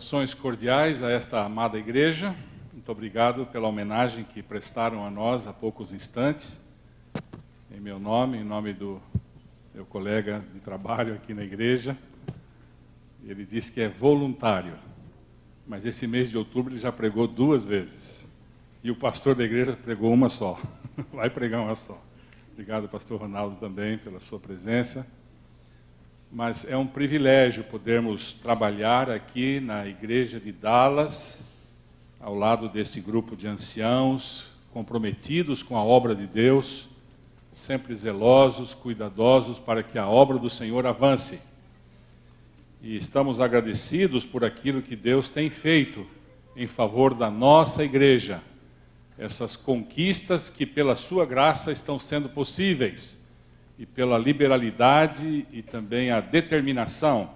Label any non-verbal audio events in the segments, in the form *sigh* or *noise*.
Saudações cordiais a esta amada igreja. Muito obrigado pela homenagem que prestaram a nós há poucos instantes. Em meu nome, em nome do meu colega de trabalho aqui na igreja. Ele disse que é voluntário, mas esse mês de outubro ele já pregou duas vezes. E o pastor da igreja pregou uma só. *laughs* Vai pregar uma só. Obrigado, pastor Ronaldo, também pela sua presença mas é um privilégio podermos trabalhar aqui na igreja de Dallas, ao lado desse grupo de anciãos comprometidos com a obra de Deus, sempre zelosos, cuidadosos para que a obra do Senhor avance. E estamos agradecidos por aquilo que Deus tem feito em favor da nossa igreja essas conquistas que, pela sua graça, estão sendo possíveis e pela liberalidade e também a determinação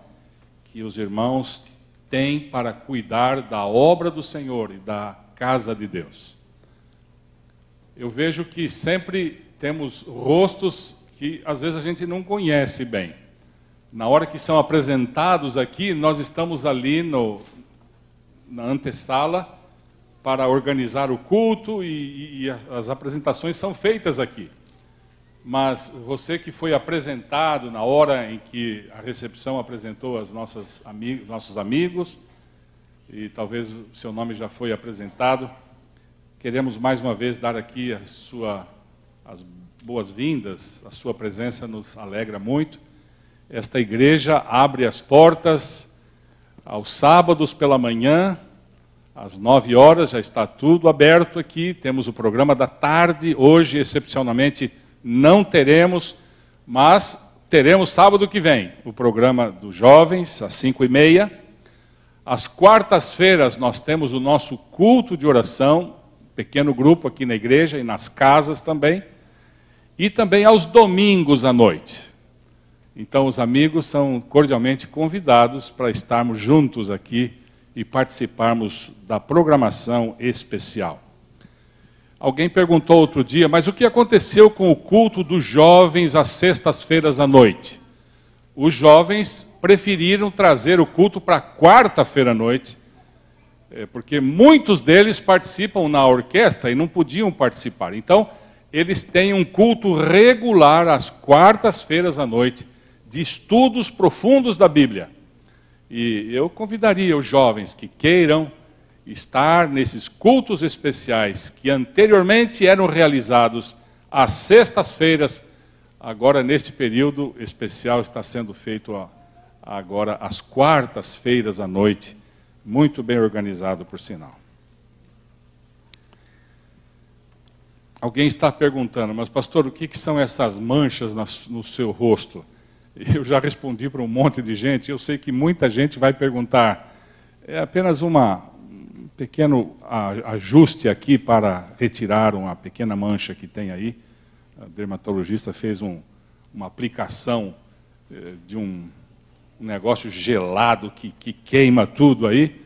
que os irmãos têm para cuidar da obra do Senhor e da casa de Deus. Eu vejo que sempre temos rostos que às vezes a gente não conhece bem. Na hora que são apresentados aqui, nós estamos ali no, na antessala para organizar o culto e, e, e as apresentações são feitas aqui mas você que foi apresentado na hora em que a recepção apresentou as nossas ami nossos amigos, e talvez o seu nome já foi apresentado, queremos mais uma vez dar aqui a sua, as boas-vindas, a sua presença nos alegra muito. Esta igreja abre as portas aos sábados pela manhã, às nove horas, já está tudo aberto aqui. Temos o programa da tarde, hoje, excepcionalmente, não teremos, mas teremos sábado que vem o programa dos jovens, às 5 e meia. Às quartas-feiras nós temos o nosso culto de oração, pequeno grupo aqui na igreja e nas casas também. E também aos domingos à noite. Então os amigos são cordialmente convidados para estarmos juntos aqui e participarmos da programação especial. Alguém perguntou outro dia, mas o que aconteceu com o culto dos jovens às sextas-feiras à noite? Os jovens preferiram trazer o culto para quarta-feira à noite, eh, porque muitos deles participam na orquestra e não podiam participar. Então, eles têm um culto regular às quartas-feiras à noite, de estudos profundos da Bíblia. E eu convidaria os jovens que queiram estar nesses cultos especiais que anteriormente eram realizados às sextas-feiras, agora neste período especial está sendo feito agora às quartas-feiras à noite, muito bem organizado por sinal. Alguém está perguntando, mas pastor, o que, que são essas manchas no seu rosto? Eu já respondi para um monte de gente, eu sei que muita gente vai perguntar. É apenas uma, pequeno ajuste aqui para retirar uma pequena mancha que tem aí. A dermatologista fez um, uma aplicação eh, de um, um negócio gelado que, que, queima tudo aí,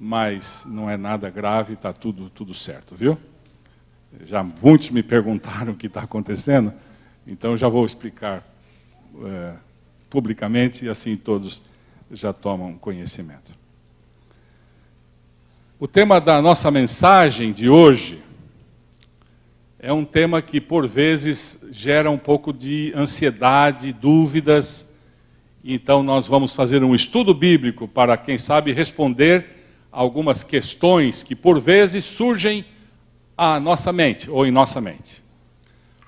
mas não é nada grave, está tudo, tudo certo, viu? Já muitos me perguntaram o que está acontecendo, então já vou explicar é, publicamente e assim todos já tomam conhecimento. O tema da nossa mensagem de hoje é um tema que, por vezes, gera um pouco de ansiedade, dúvidas. Então, nós vamos fazer um estudo bíblico para, quem sabe, responder algumas questões que, por vezes, surgem à nossa mente ou em nossa mente.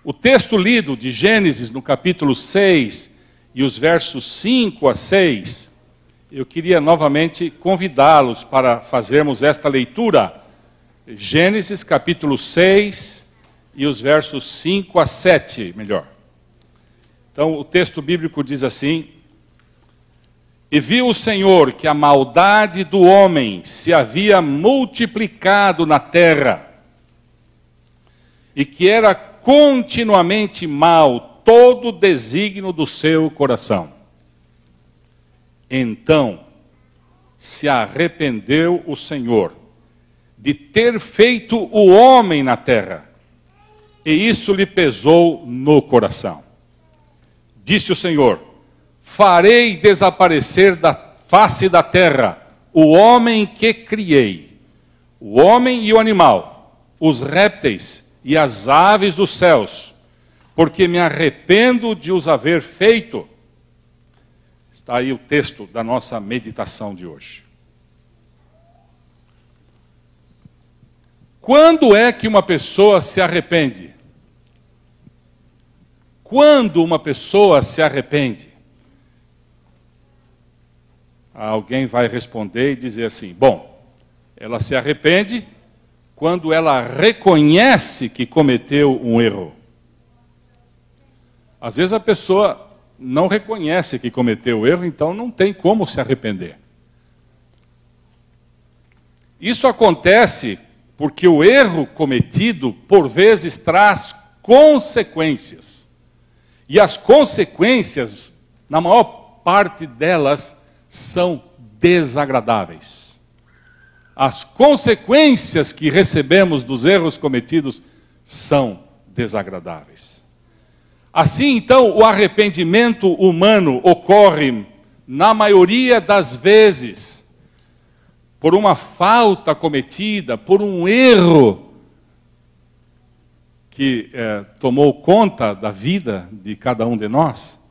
O texto lido de Gênesis, no capítulo 6 e os versos 5 a 6 eu queria novamente convidá-los para fazermos esta leitura. Gênesis capítulo 6 e os versos 5 a 7, melhor. Então, o texto bíblico diz assim: E viu o Senhor que a maldade do homem se havia multiplicado na terra, e que era continuamente mal todo o desígnio do seu coração. Então se arrependeu o Senhor de ter feito o homem na terra, e isso lhe pesou no coração. Disse o Senhor: Farei desaparecer da face da terra o homem que criei, o homem e o animal, os répteis e as aves dos céus, porque me arrependo de os haver feito Está aí o texto da nossa meditação de hoje. Quando é que uma pessoa se arrepende? Quando uma pessoa se arrepende? Alguém vai responder e dizer assim: bom, ela se arrepende quando ela reconhece que cometeu um erro. Às vezes a pessoa não reconhece que cometeu o erro, então não tem como se arrepender. Isso acontece porque o erro cometido, por vezes, traz consequências. E as consequências, na maior parte delas, são desagradáveis. As consequências que recebemos dos erros cometidos são desagradáveis. Assim, então, o arrependimento humano ocorre, na maioria das vezes, por uma falta cometida, por um erro que é, tomou conta da vida de cada um de nós,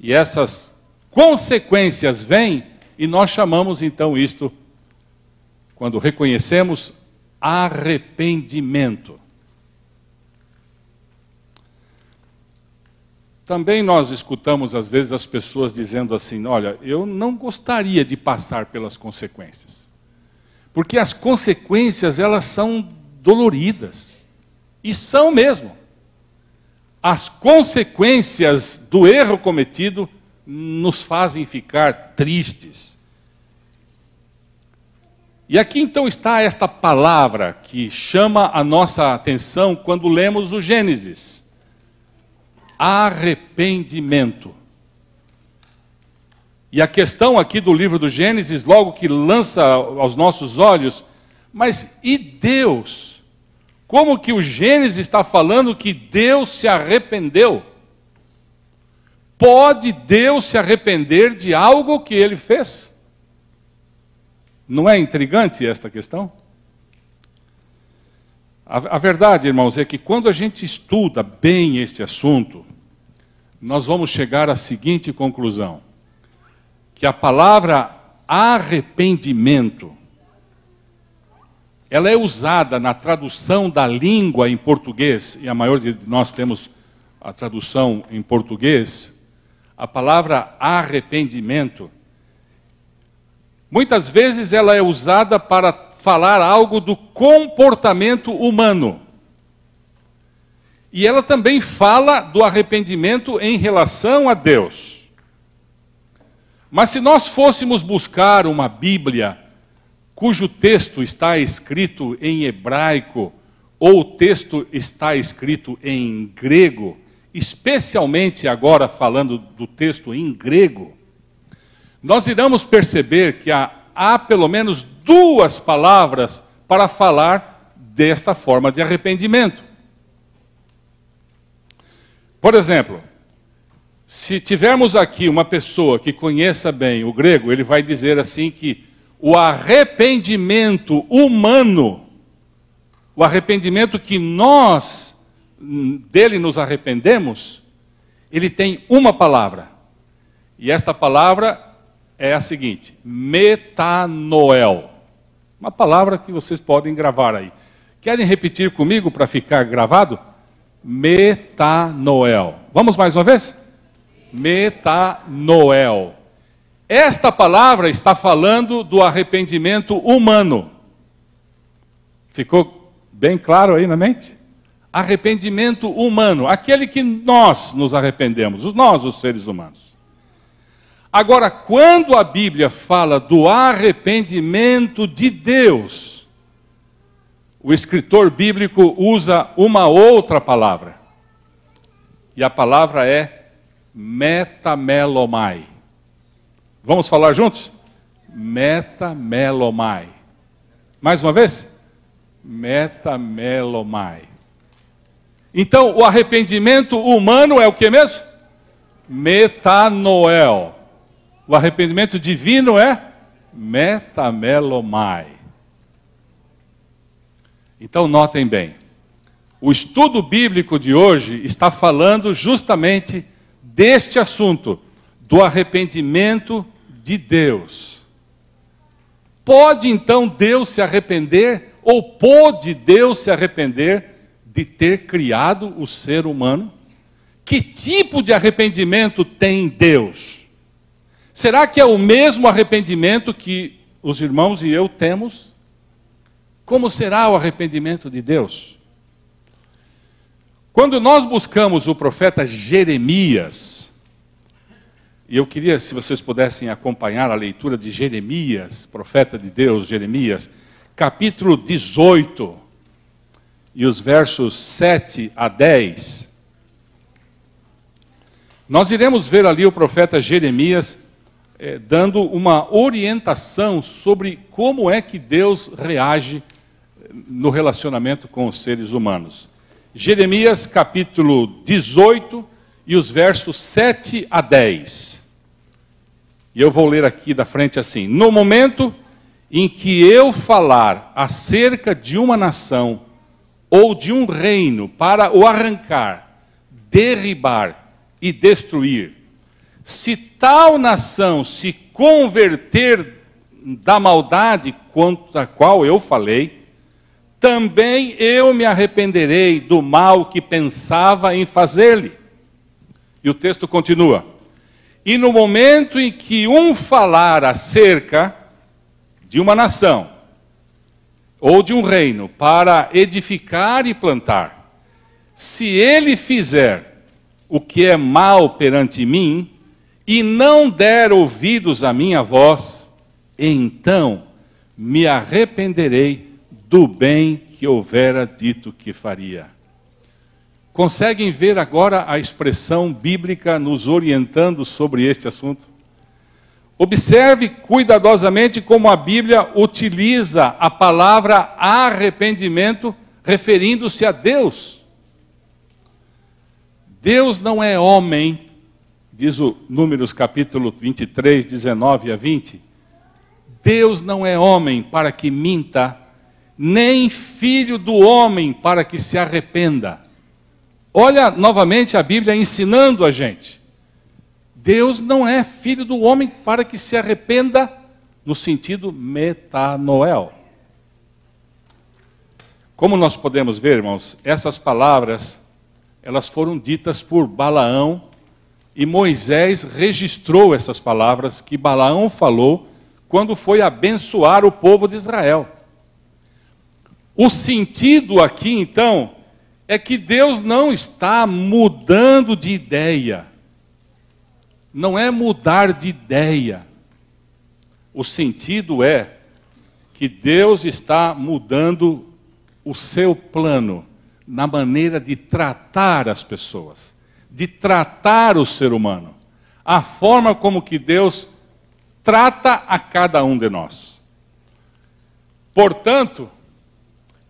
e essas consequências vêm, e nós chamamos então isto, quando reconhecemos, arrependimento. Também nós escutamos às vezes as pessoas dizendo assim: olha, eu não gostaria de passar pelas consequências. Porque as consequências, elas são doloridas. E são mesmo. As consequências do erro cometido nos fazem ficar tristes. E aqui então está esta palavra que chama a nossa atenção quando lemos o Gênesis arrependimento. E a questão aqui do livro do Gênesis, logo que lança aos nossos olhos, mas e Deus? Como que o Gênesis está falando que Deus se arrependeu? Pode Deus se arrepender de algo que ele fez? Não é intrigante esta questão? A, a verdade, irmãos, é que quando a gente estuda bem este assunto, nós vamos chegar à seguinte conclusão: que a palavra arrependimento ela é usada na tradução da língua em português, e a maior de nós temos a tradução em português, a palavra arrependimento, muitas vezes ela é usada para falar algo do comportamento humano. E ela também fala do arrependimento em relação a Deus. Mas se nós fôssemos buscar uma Bíblia cujo texto está escrito em hebraico ou o texto está escrito em grego, especialmente agora falando do texto em grego, nós iremos perceber que a há pelo menos duas palavras para falar desta forma de arrependimento. Por exemplo, se tivermos aqui uma pessoa que conheça bem o grego, ele vai dizer assim que o arrependimento humano, o arrependimento que nós hum, dele nos arrependemos, ele tem uma palavra. E esta palavra é a seguinte: metanoel. Uma palavra que vocês podem gravar aí. Querem repetir comigo para ficar gravado? Metanoel. Vamos mais uma vez? Metanoel. Esta palavra está falando do arrependimento humano. Ficou bem claro aí na mente? Arrependimento humano, aquele que nós nos arrependemos, nós, os seres humanos. Agora, quando a Bíblia fala do arrependimento de Deus, o escritor bíblico usa uma outra palavra. E a palavra é metamelomai. Vamos falar juntos? Metamelomai. Mais uma vez? Metamelomai. Então, o arrependimento humano é o que mesmo? Metanoel. O arrependimento divino é metamelomai. Então notem bem, o estudo bíblico de hoje está falando justamente deste assunto, do arrependimento de Deus. Pode então Deus se arrepender, ou pôde Deus se arrepender de ter criado o ser humano? Que tipo de arrependimento tem Deus? Será que é o mesmo arrependimento que os irmãos e eu temos? Como será o arrependimento de Deus? Quando nós buscamos o profeta Jeremias, e eu queria, se vocês pudessem acompanhar a leitura de Jeremias, profeta de Deus, Jeremias, capítulo 18, e os versos 7 a 10. Nós iremos ver ali o profeta Jeremias é, dando uma orientação sobre como é que Deus reage eh, no relacionamento com os seres humanos. Jeremias capítulo 18 e os versos 7 a 10. E eu vou ler aqui da frente assim: No momento em que eu falar acerca de uma nação ou de um reino para o arrancar, derribar e destruir, se tal nação se converter da maldade quanto a qual eu falei, também eu me arrependerei do mal que pensava em fazer-lhe. E o texto continua: E no momento em que um falar acerca de uma nação ou de um reino para edificar e plantar, se ele fizer o que é mal perante mim, e não der ouvidos à minha voz, então me arrependerei do bem que houvera dito que faria. Conseguem ver agora a expressão bíblica nos orientando sobre este assunto? Observe cuidadosamente como a Bíblia utiliza a palavra arrependimento referindo-se a Deus. Deus não é homem diz o Números capítulo 23, 19 a 20, Deus não é homem para que minta, nem filho do homem para que se arrependa. Olha novamente a Bíblia ensinando a gente. Deus não é filho do homem para que se arrependa no sentido metanoel. Como nós podemos ver, irmãos, essas palavras, elas foram ditas por Balaão e Moisés registrou essas palavras que Balaão falou quando foi abençoar o povo de Israel. O sentido aqui, então, é que Deus não está mudando de ideia. Não é mudar de ideia. O sentido é que Deus está mudando o seu plano na maneira de tratar as pessoas de tratar o ser humano, a forma como que Deus trata a cada um de nós. Portanto,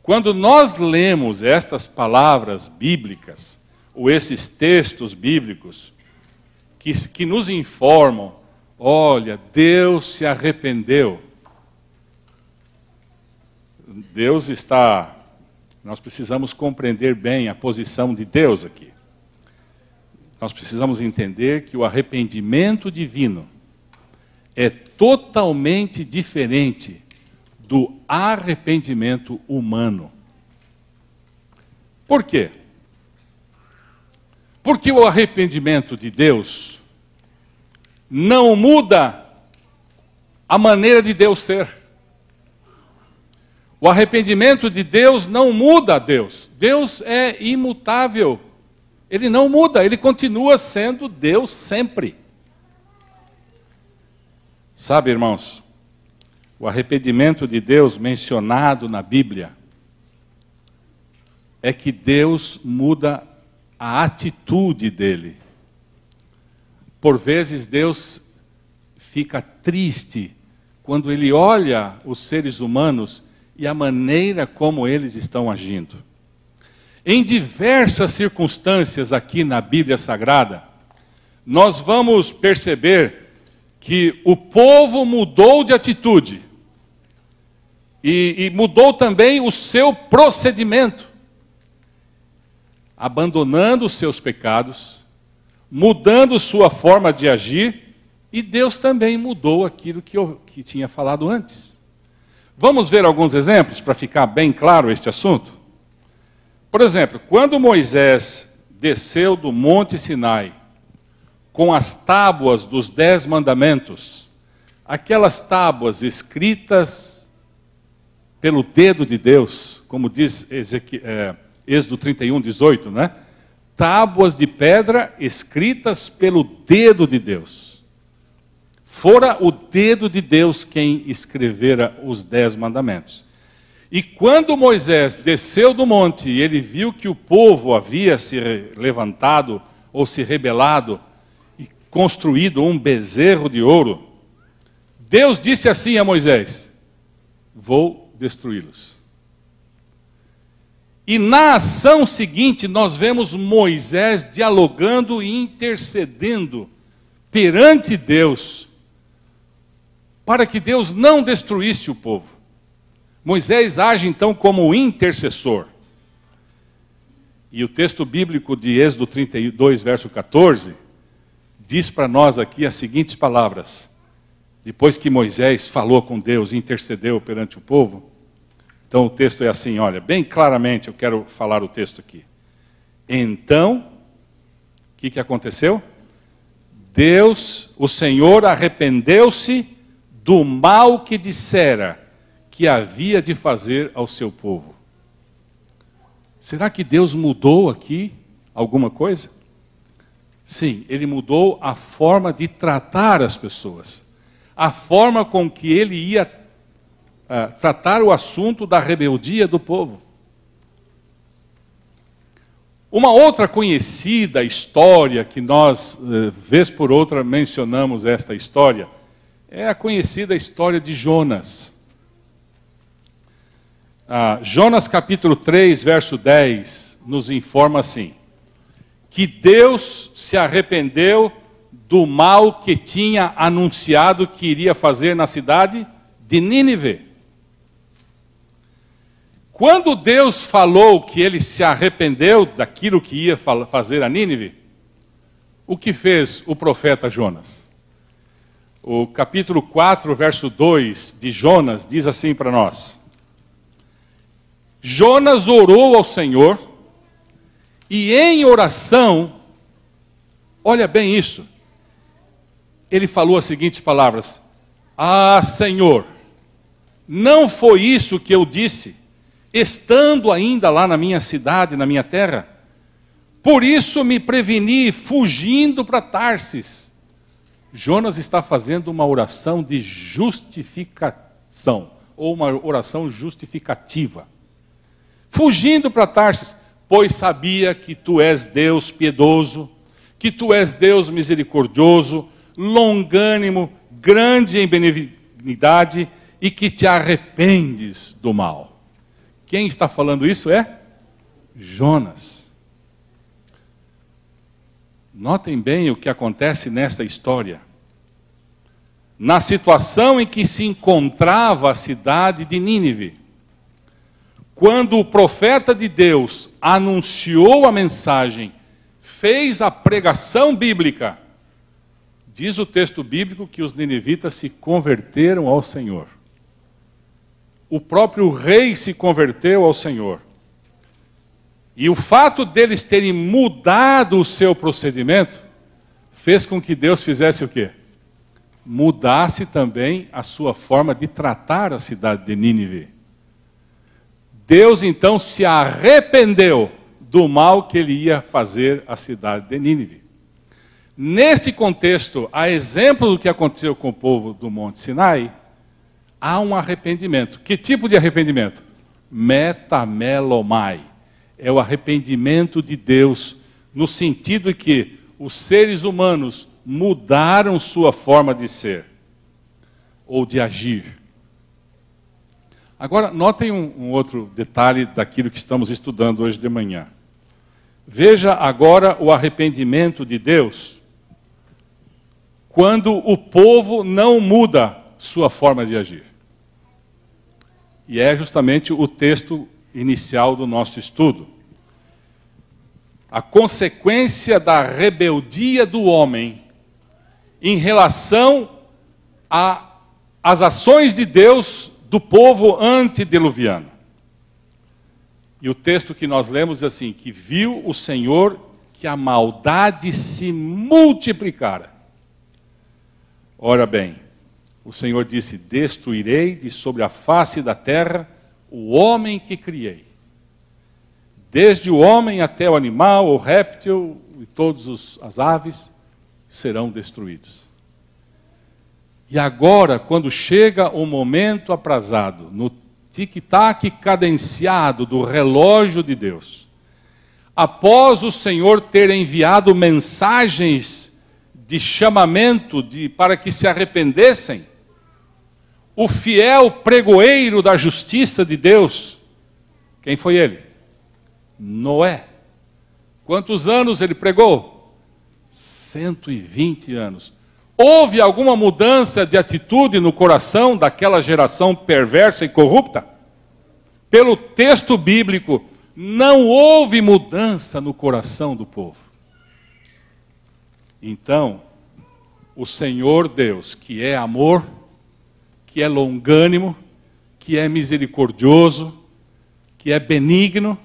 quando nós lemos estas palavras bíblicas, ou esses textos bíblicos, que, que nos informam, olha, Deus se arrependeu. Deus está. Nós precisamos compreender bem a posição de Deus aqui. Nós precisamos entender que o arrependimento divino é totalmente diferente do arrependimento humano. Por quê? Porque o arrependimento de Deus não muda a maneira de Deus ser. O arrependimento de Deus não muda a Deus. Deus é imutável. Ele não muda, ele continua sendo Deus sempre. Sabe, irmãos, o arrependimento de Deus mencionado na Bíblia é que Deus muda a atitude dele. Por vezes Deus fica triste quando ele olha os seres humanos e a maneira como eles estão agindo. Em diversas circunstâncias aqui na Bíblia Sagrada, nós vamos perceber que o povo mudou de atitude e, e mudou também o seu procedimento, abandonando os seus pecados, mudando sua forma de agir, e Deus também mudou aquilo que eu que tinha falado antes. Vamos ver alguns exemplos para ficar bem claro este assunto? Por exemplo, quando Moisés desceu do Monte Sinai com as tábuas dos Dez Mandamentos, aquelas tábuas escritas pelo dedo de Deus, como diz Ezequiel, é, Êxodo 31, 18, né? Tábuas de pedra escritas pelo dedo de Deus. Fora o dedo de Deus quem escrevera os Dez Mandamentos. E quando Moisés desceu do monte e ele viu que o povo havia se levantado ou se rebelado e construído um bezerro de ouro, Deus disse assim a Moisés: Vou destruí-los. E na ação seguinte, nós vemos Moisés dialogando e intercedendo perante Deus, para que Deus não destruísse o povo. Moisés age então como intercessor. E o texto bíblico de Êxodo 32, verso 14, diz para nós aqui as seguintes palavras. Depois que Moisés falou com Deus e intercedeu perante o povo, então o texto é assim, olha, bem claramente eu quero falar o texto aqui. Então, o que, que aconteceu? Deus, o Senhor, arrependeu-se do mal que dissera que havia de fazer ao seu povo. Será que Deus mudou aqui alguma coisa? Sim, ele mudou a forma de tratar as pessoas, a forma com que ele ia uh, tratar o assunto da rebeldia do povo. Uma outra conhecida história que nós, uh, vez por outra, mencionamos esta história, é a conhecida história de Jonas. Ah, Jonas capítulo 3, verso 10, nos informa assim: que Deus se arrependeu do mal que tinha anunciado que iria fazer na cidade de Nínive. Quando Deus falou que ele se arrependeu daquilo que ia fazer a Nínive, o que fez o profeta Jonas? O capítulo 4, verso 2 de Jonas diz assim para nós: Jonas orou ao Senhor, e em oração, olha bem isso, ele falou as seguintes palavras: Ah, Senhor, não foi isso que eu disse, estando ainda lá na minha cidade, na minha terra? Por isso me preveni, fugindo para Tarsis. Jonas está fazendo uma oração de justificação, ou uma oração justificativa fugindo para Tarsis, pois sabia que tu és Deus piedoso, que tu és Deus misericordioso, longânimo, grande em benignidade e que te arrependes do mal. Quem está falando isso é Jonas. Notem bem o que acontece nesta história. Na situação em que se encontrava a cidade de Nínive, quando o profeta de Deus anunciou a mensagem, fez a pregação bíblica, diz o texto bíblico que os ninivitas se converteram ao Senhor. O próprio rei se converteu ao Senhor. E o fato deles terem mudado o seu procedimento fez com que Deus fizesse o quê? Mudasse também a sua forma de tratar a cidade de Nínive. Deus então se arrependeu do mal que ele ia fazer à cidade de Nínive. Neste contexto, a exemplo do que aconteceu com o povo do Monte Sinai, há um arrependimento. Que tipo de arrependimento? Metamelomai. É o arrependimento de Deus, no sentido que os seres humanos mudaram sua forma de ser ou de agir. Agora, notem um, um outro detalhe daquilo que estamos estudando hoje de manhã. Veja agora o arrependimento de Deus quando o povo não muda sua forma de agir. E é justamente o texto inicial do nosso estudo. A consequência da rebeldia do homem em relação às ações de Deus do povo antediluviano. E o texto que nós lemos diz assim: que viu o Senhor que a maldade se multiplicara. Ora bem, o Senhor disse: Destruirei de sobre a face da terra o homem que criei. Desde o homem até o animal, o réptil e todas as aves serão destruídos. E agora, quando chega o momento aprazado, no tic-tac cadenciado do relógio de Deus, após o Senhor ter enviado mensagens de chamamento de, para que se arrependessem, o fiel pregoeiro da justiça de Deus, quem foi ele? Noé. Quantos anos ele pregou? 120 anos. Houve alguma mudança de atitude no coração daquela geração perversa e corrupta? Pelo texto bíblico, não houve mudança no coração do povo. Então, o Senhor Deus, que é amor, que é longânimo, que é misericordioso, que é benigno,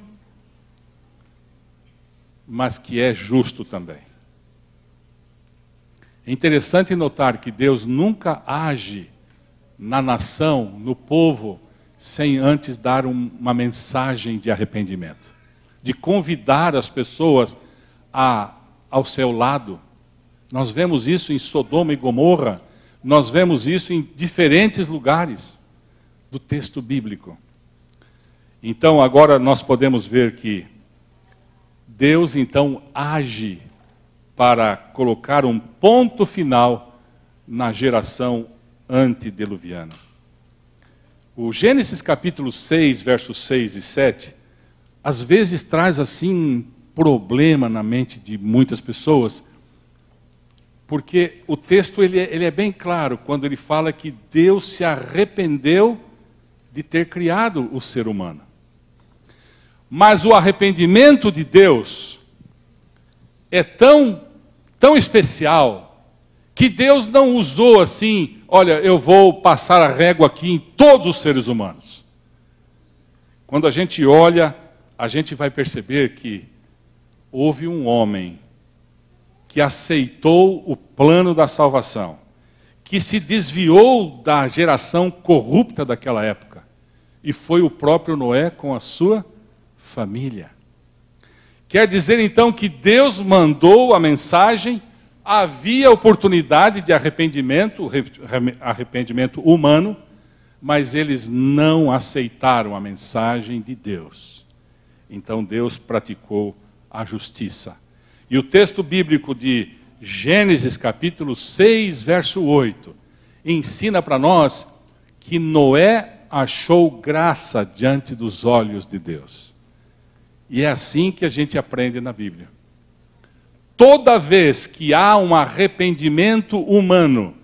mas que é justo também. É interessante notar que Deus nunca age na nação, no povo, sem antes dar um, uma mensagem de arrependimento, de convidar as pessoas a, ao seu lado. Nós vemos isso em Sodoma e Gomorra, nós vemos isso em diferentes lugares do texto bíblico. Então, agora nós podemos ver que Deus então age para colocar um ponto final na geração antediluviana. O Gênesis capítulo 6, versos 6 e 7, às vezes traz assim um problema na mente de muitas pessoas, porque o texto ele é, ele é bem claro quando ele fala que Deus se arrependeu de ter criado o ser humano. Mas o arrependimento de Deus é tão, tão especial que Deus não usou assim, olha, eu vou passar a régua aqui em todos os seres humanos. Quando a gente olha, a gente vai perceber que houve um homem que aceitou o plano da salvação, que se desviou da geração corrupta daquela época, e foi o próprio Noé com a sua família. Quer dizer então que Deus mandou a mensagem, havia oportunidade de arrependimento, arrependimento humano, mas eles não aceitaram a mensagem de Deus. Então Deus praticou a justiça. E o texto bíblico de Gênesis capítulo 6, verso 8, ensina para nós que Noé achou graça diante dos olhos de Deus. E é assim que a gente aprende na Bíblia. Toda vez que há um arrependimento humano,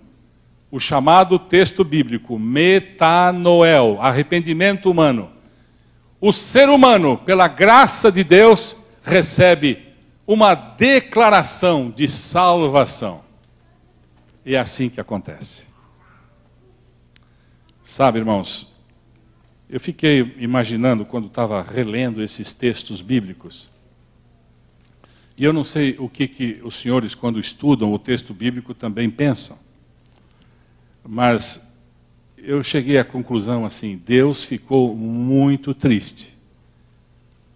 o chamado texto bíblico, metanoel, arrependimento humano, o ser humano, pela graça de Deus, recebe uma declaração de salvação. E é assim que acontece. Sabe, irmãos, eu fiquei imaginando quando estava relendo esses textos bíblicos. E eu não sei o que, que os senhores, quando estudam o texto bíblico, também pensam. Mas eu cheguei à conclusão assim: Deus ficou muito triste.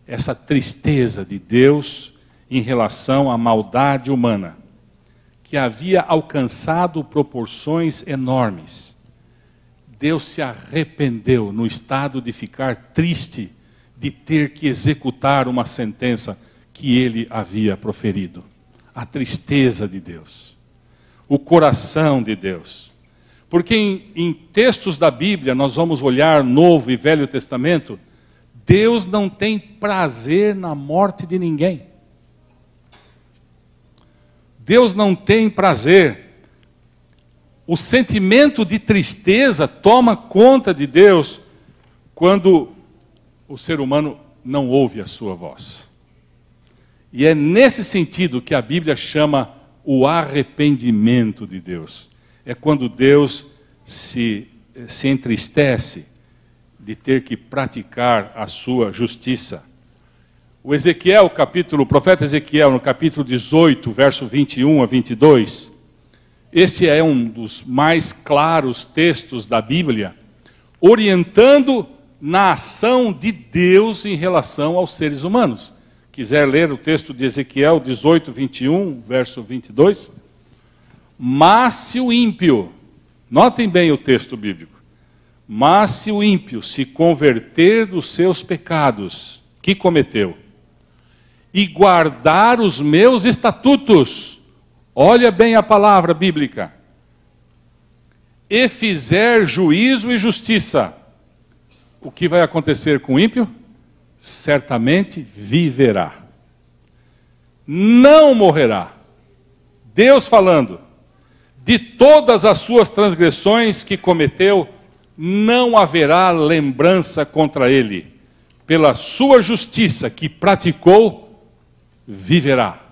Essa tristeza de Deus em relação à maldade humana, que havia alcançado proporções enormes Deus se arrependeu no estado de ficar triste de ter que executar uma sentença que ele havia proferido. A tristeza de Deus, o coração de Deus. Porque em, em textos da Bíblia, nós vamos olhar Novo e Velho Testamento, Deus não tem prazer na morte de ninguém. Deus não tem prazer o sentimento de tristeza toma conta de Deus quando o ser humano não ouve a sua voz. E é nesse sentido que a Bíblia chama o arrependimento de Deus. É quando Deus se, se entristece de ter que praticar a sua justiça. O Ezequiel, capítulo, o profeta Ezequiel, no capítulo 18, verso 21 a 22, este é um dos mais claros textos da Bíblia, orientando na ação de Deus em relação aos seres humanos. Quiser ler o texto de Ezequiel 18, 21, verso 22? Mas se o ímpio, notem bem o texto bíblico, mas se o ímpio se converter dos seus pecados que cometeu e guardar os meus estatutos, Olha bem a palavra bíblica. E fizer juízo e justiça, o que vai acontecer com o ímpio? Certamente viverá. Não morrerá. Deus falando, de todas as suas transgressões que cometeu, não haverá lembrança contra ele. Pela sua justiça que praticou, viverá.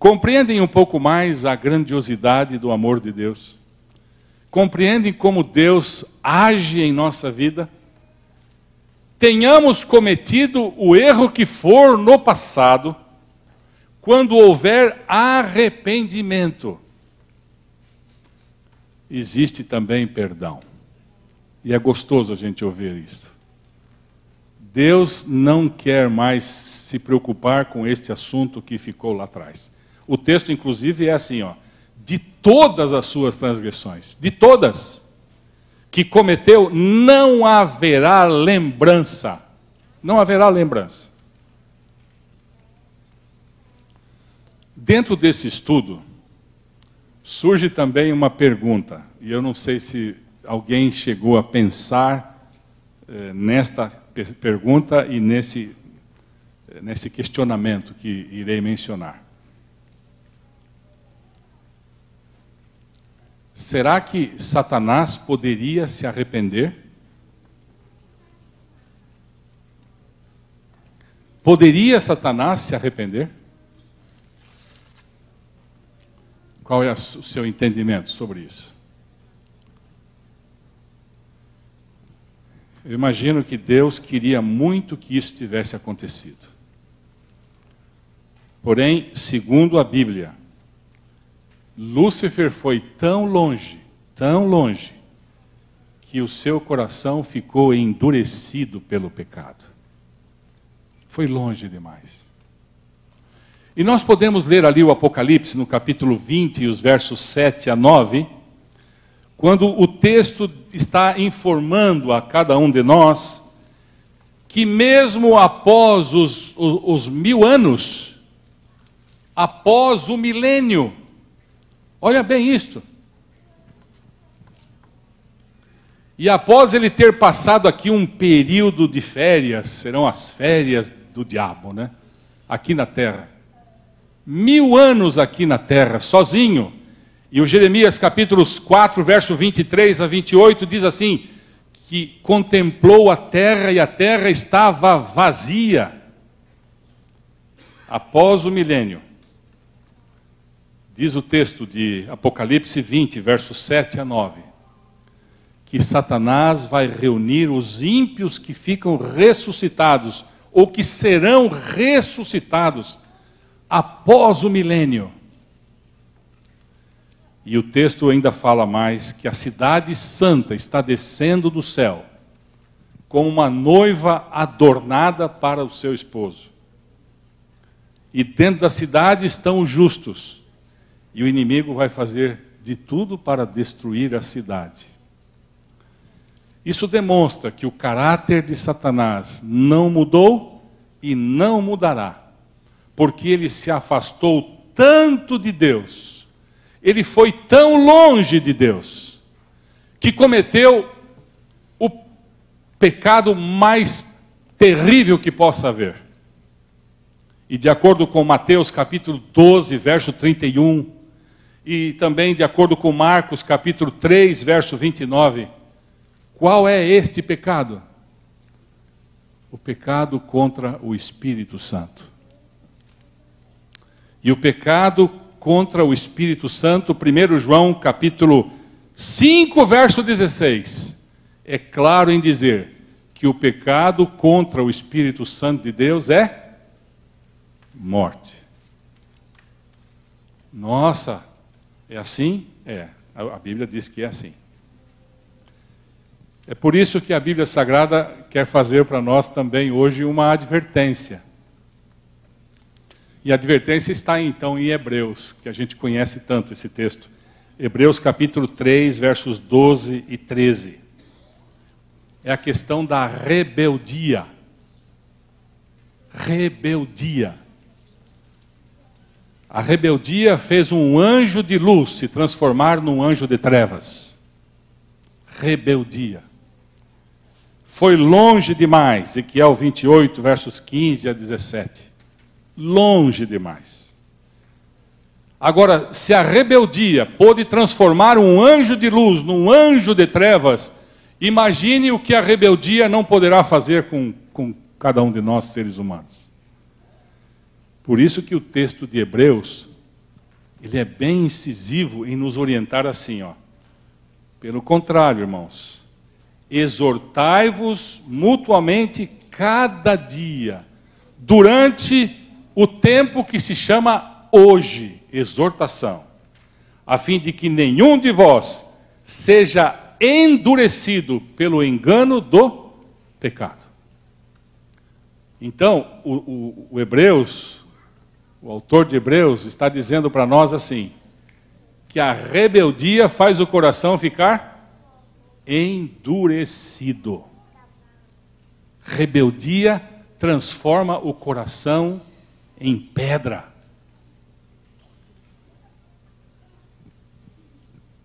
Compreendem um pouco mais a grandiosidade do amor de Deus? Compreendem como Deus age em nossa vida? Tenhamos cometido o erro que for no passado, quando houver arrependimento, existe também perdão. E é gostoso a gente ouvir isso. Deus não quer mais se preocupar com este assunto que ficou lá atrás. O texto, inclusive, é assim: ó, de todas as suas transgressões, de todas que cometeu, não haverá lembrança. Não haverá lembrança. Dentro desse estudo, surge também uma pergunta, e eu não sei se alguém chegou a pensar eh, nesta pergunta e nesse, eh, nesse questionamento que irei mencionar. Será que Satanás poderia se arrepender? Poderia Satanás se arrepender? Qual é o seu entendimento sobre isso? Eu imagino que Deus queria muito que isso tivesse acontecido. Porém, segundo a Bíblia, Lúcifer foi tão longe, tão longe, que o seu coração ficou endurecido pelo pecado. Foi longe demais. E nós podemos ler ali o Apocalipse, no capítulo 20, os versos 7 a 9, quando o texto está informando a cada um de nós que, mesmo após os, os, os mil anos, após o milênio, Olha bem isto. E após ele ter passado aqui um período de férias, serão as férias do diabo, né? Aqui na terra. Mil anos aqui na terra, sozinho. E o Jeremias capítulos 4, verso 23 a 28 diz assim: que contemplou a terra e a terra estava vazia após o milênio. Diz o texto de Apocalipse 20, versos 7 a 9, que Satanás vai reunir os ímpios que ficam ressuscitados, ou que serão ressuscitados após o milênio. E o texto ainda fala mais que a cidade santa está descendo do céu, como uma noiva adornada para o seu esposo. E dentro da cidade estão os justos e o inimigo vai fazer de tudo para destruir a cidade. Isso demonstra que o caráter de Satanás não mudou e não mudará, porque ele se afastou tanto de Deus, ele foi tão longe de Deus, que cometeu o pecado mais terrível que possa haver. E de acordo com Mateus capítulo 12, verso 31, e também de acordo com Marcos capítulo 3, verso 29, qual é este pecado? O pecado contra o Espírito Santo. E o pecado contra o Espírito Santo, 1 João capítulo 5, verso 16, é claro em dizer que o pecado contra o Espírito Santo de Deus é morte. Nossa, é assim? É. A Bíblia diz que é assim. É por isso que a Bíblia Sagrada quer fazer para nós também hoje uma advertência. E a advertência está então em Hebreus, que a gente conhece tanto esse texto. Hebreus capítulo 3, versos 12 e 13. É a questão da rebeldia. Rebeldia. A rebeldia fez um anjo de luz se transformar num anjo de trevas. Rebeldia. Foi longe demais, Ezequiel 28, versos 15 a 17. Longe demais. Agora, se a rebeldia pôde transformar um anjo de luz num anjo de trevas, imagine o que a rebeldia não poderá fazer com, com cada um de nós, seres humanos. Por isso que o texto de Hebreus, ele é bem incisivo em nos orientar assim, ó. Pelo contrário, irmãos, exortai-vos mutuamente cada dia, durante o tempo que se chama hoje, exortação, a fim de que nenhum de vós seja endurecido pelo engano do pecado. Então, o, o, o Hebreus o autor de Hebreus está dizendo para nós assim: que a rebeldia faz o coração ficar endurecido. Rebeldia transforma o coração em pedra.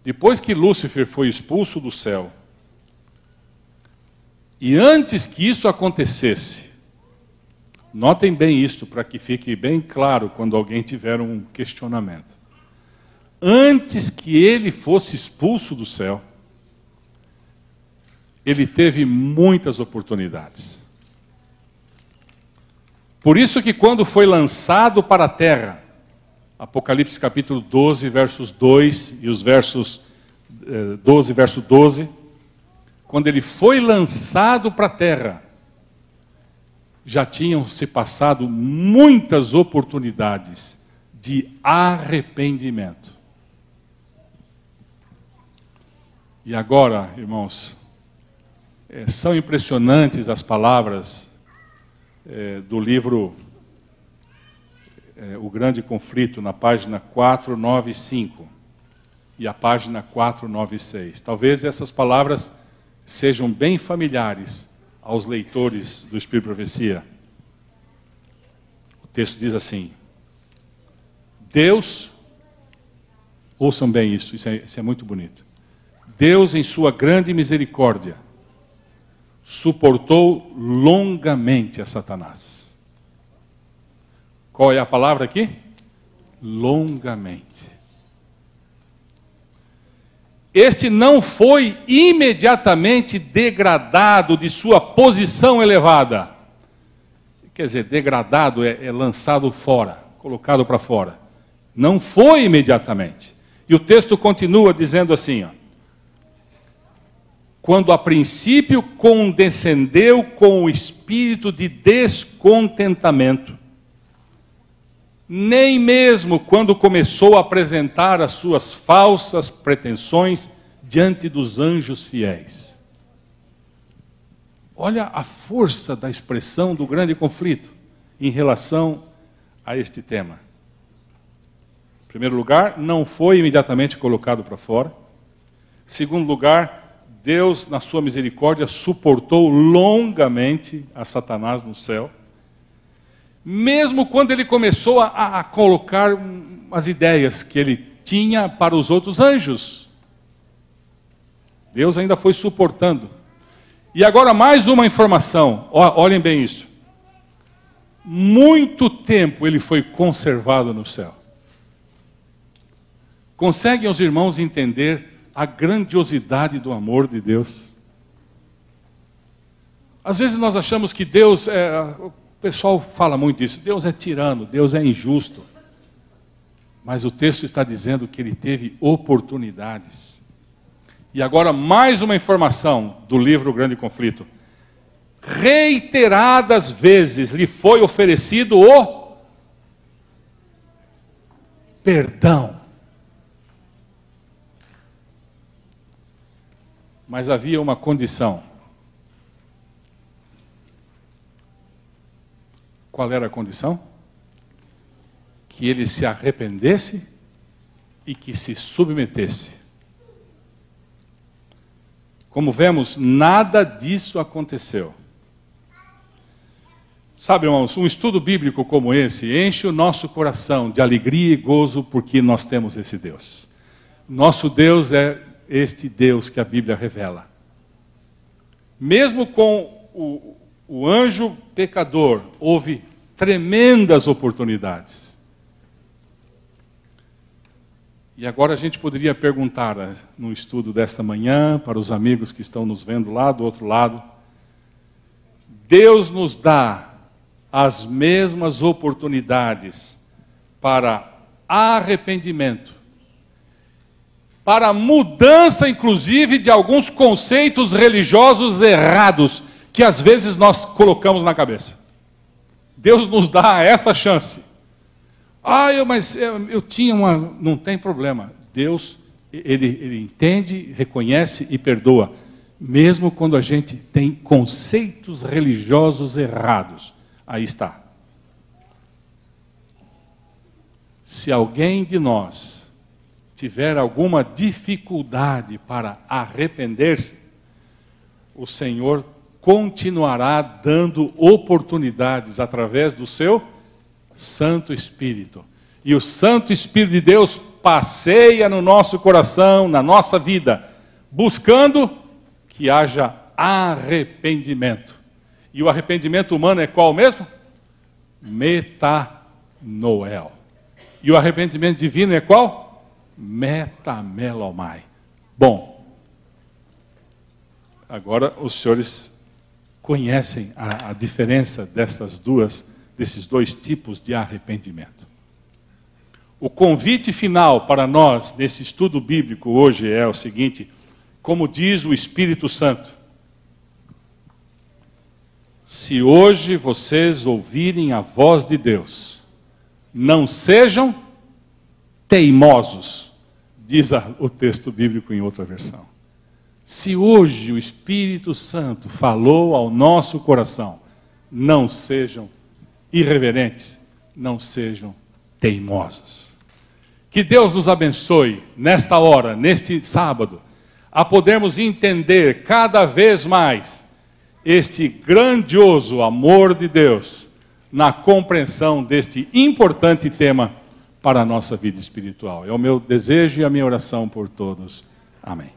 Depois que Lúcifer foi expulso do céu, e antes que isso acontecesse, Notem bem isso para que fique bem claro quando alguém tiver um questionamento. Antes que ele fosse expulso do céu, ele teve muitas oportunidades. Por isso que quando foi lançado para a terra, Apocalipse capítulo 12, versos 2 e os versos 12, eh, verso 12, quando ele foi lançado para a terra, já tinham se passado muitas oportunidades de arrependimento. E agora, irmãos, é, são impressionantes as palavras é, do livro é, O Grande Conflito, na página 495 e a página 496. Talvez essas palavras sejam bem familiares aos leitores do Espírito Profecia. O texto diz assim: Deus, ouçam bem isso, isso é, isso é muito bonito. Deus, em sua grande misericórdia, suportou longamente a Satanás. Qual é a palavra aqui? Longamente este não foi imediatamente degradado de sua posição elevada. Quer dizer, degradado é, é lançado fora, colocado para fora. Não foi imediatamente. E o texto continua dizendo assim: ó, quando a princípio condescendeu com o espírito de descontentamento nem mesmo quando começou a apresentar as suas falsas pretensões diante dos anjos fiéis. Olha a força da expressão do grande conflito em relação a este tema. Em primeiro lugar, não foi imediatamente colocado para fora. Em segundo lugar, Deus, na sua misericórdia, suportou longamente a Satanás no céu mesmo quando ele começou a, a colocar as ideias que ele tinha para os outros anjos. Deus ainda foi suportando. E agora mais uma informação, olhem bem isso. Muito tempo ele foi conservado no céu. Conseguem os irmãos entender a grandiosidade do amor de Deus? Às vezes nós achamos que Deus é, pessoal fala muito isso. Deus é tirano, Deus é injusto. Mas o texto está dizendo que ele teve oportunidades. E agora, mais uma informação do livro O Grande Conflito. Reiteradas vezes lhe foi oferecido o perdão. Mas havia uma condição Qual era a condição? Que ele se arrependesse e que se submetesse. Como vemos, nada disso aconteceu. Sabe, irmãos, um estudo bíblico como esse enche o nosso coração de alegria e gozo porque nós temos esse Deus. Nosso Deus é este Deus que a Bíblia revela. Mesmo com o, o anjo pecador, houve tremendas oportunidades. E agora a gente poderia perguntar, né, no estudo desta manhã, para os amigos que estão nos vendo lá do outro lado: Deus nos dá as mesmas oportunidades para arrependimento, para mudança, inclusive, de alguns conceitos religiosos errados que às vezes nós colocamos na cabeça. Deus nos dá essa chance. Ah, eu, mas eu, eu tinha uma. Não tem problema. Deus, ele, ele entende, reconhece e perdoa. Mesmo quando a gente tem conceitos religiosos errados. Aí está. Se alguém de nós tiver alguma dificuldade para arrepender-se, o Senhor continuará dando oportunidades através do seu Santo Espírito. E o Santo Espírito de Deus passeia no nosso coração, na nossa vida, buscando que haja arrependimento. E o arrependimento humano é qual mesmo? Metanoel. E o arrependimento divino é qual? Metamelomai. Bom, agora os senhores conhecem a, a diferença destas duas, desses dois tipos de arrependimento. O convite final para nós nesse estudo bíblico hoje é o seguinte: como diz o Espírito Santo, se hoje vocês ouvirem a voz de Deus, não sejam teimosos, diz o texto bíblico em outra versão. Se hoje o Espírito Santo falou ao nosso coração, não sejam irreverentes, não sejam teimosos. Que Deus nos abençoe nesta hora, neste sábado, a podermos entender cada vez mais este grandioso amor de Deus na compreensão deste importante tema para a nossa vida espiritual. É o meu desejo e a minha oração por todos. Amém.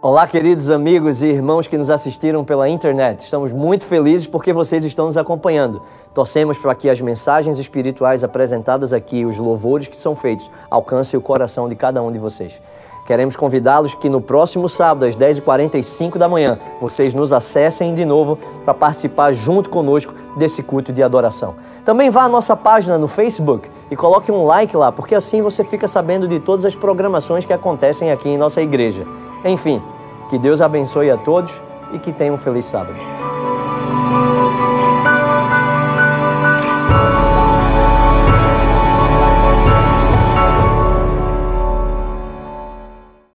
Olá, queridos amigos e irmãos que nos assistiram pela internet. Estamos muito felizes porque vocês estão nos acompanhando. Torcemos para que as mensagens espirituais apresentadas aqui, os louvores que são feitos, alcancem o coração de cada um de vocês. Queremos convidá-los que no próximo sábado, às 10h45 da manhã, vocês nos acessem de novo para participar junto conosco desse culto de adoração. Também vá à nossa página no Facebook e coloque um like lá, porque assim você fica sabendo de todas as programações que acontecem aqui em nossa igreja. Enfim, que Deus abençoe a todos e que tenham um feliz sábado.